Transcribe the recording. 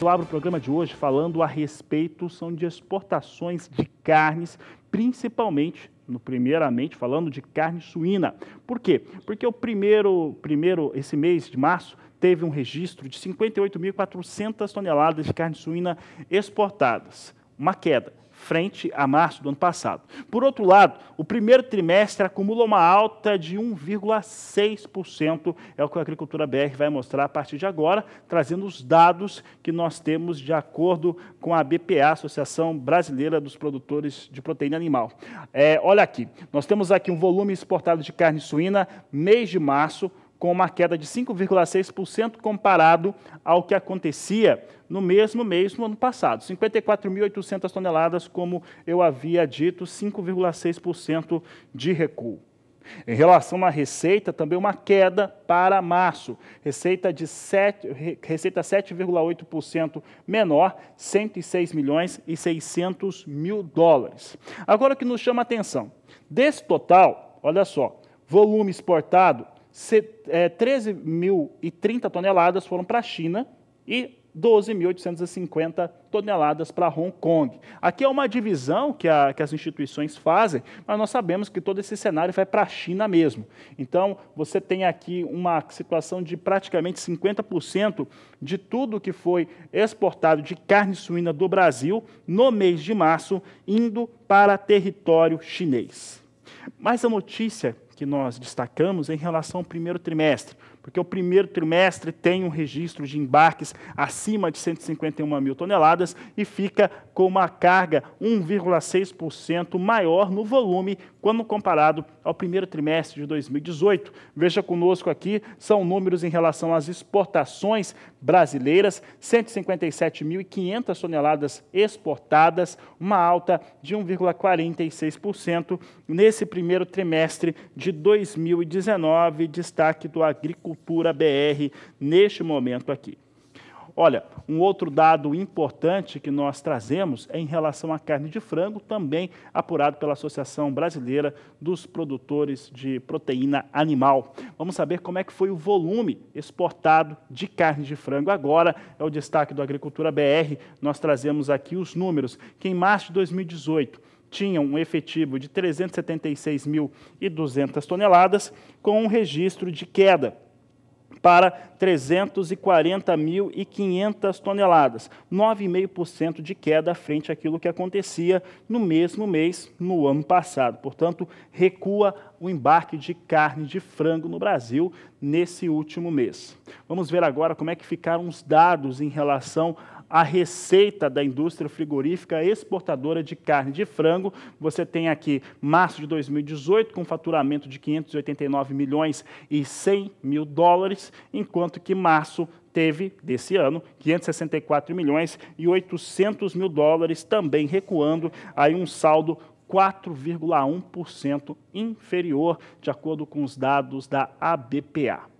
Eu abro o programa de hoje falando a respeito são de exportações de carnes, principalmente, no, primeiramente, falando de carne suína. Por quê? Porque o primeiro, primeiro esse mês de março teve um registro de 58.400 toneladas de carne suína exportadas, uma queda frente a março do ano passado. Por outro lado, o primeiro trimestre acumula uma alta de 1,6%, é o que a Agricultura BR vai mostrar a partir de agora, trazendo os dados que nós temos de acordo com a BPA, Associação Brasileira dos Produtores de Proteína Animal. É, olha aqui, nós temos aqui um volume exportado de carne suína, mês de março, com uma queda de 5,6% comparado ao que acontecia no mesmo mês no ano passado. 54.800 toneladas, como eu havia dito, 5,6% de recuo. Em relação à receita, também uma queda para março. Receita de 7, receita 7,8% menor, 106 milhões e 600 mil dólares. Agora o que nos chama a atenção, desse total, olha só, volume exportado 13.030 é, toneladas foram para a China e 12.850 toneladas para Hong Kong. Aqui é uma divisão que, a, que, as instituições fazem, mas nós sabemos que todo esse cenário vai para a China mesmo. Então, você tem aqui uma situação de praticamente 50% de tudo que foi exportado de carne suína do Brasil no mês de março indo para território chinês. Mas a notícia que nós destacamos em relação ao primeiro trimestre, porque o primeiro trimestre tem um registro de embarques acima de 151 mil toneladas e fica com uma carga 1,6% maior no volume quando comparado ao primeiro trimestre de 2018. Veja conosco aqui, são números em relação às exportações brasileiras, 157.500 toneladas exportadas, uma alta de 1,46% nesse primeiro trimestre de 2019, destaque do Agricultura BR neste momento aqui. Olha, um outro dado importante que nós trazemos é em relação à carne de frango, também apurado pela Associação Brasileira dos Produtores de Proteína Animal. Vamos saber como é que foi o volume exportado de carne de frango. Agora é o destaque do Agricultura BR. Nós trazemos aqui os números que em março de 2018 tinham um efetivo de 376.200 toneladas, com um registro de queda para 340.500 toneladas, 9,5% de queda frente àquilo que acontecia no mesmo mês no ano passado. Portanto, recua o embarque de carne de frango no Brasil nesse último mês. Vamos ver agora como é que ficaram os dados em relação a receita da indústria frigorífica exportadora de carne de frango. Você tem aqui março de 2018 com faturamento de 589 milhões e 100 mil dólares, enquanto que março teve, desse ano, 564 milhões e 800 mil dólares, também recuando aí um saldo 4,1% inferior, de acordo com os dados da ABPA.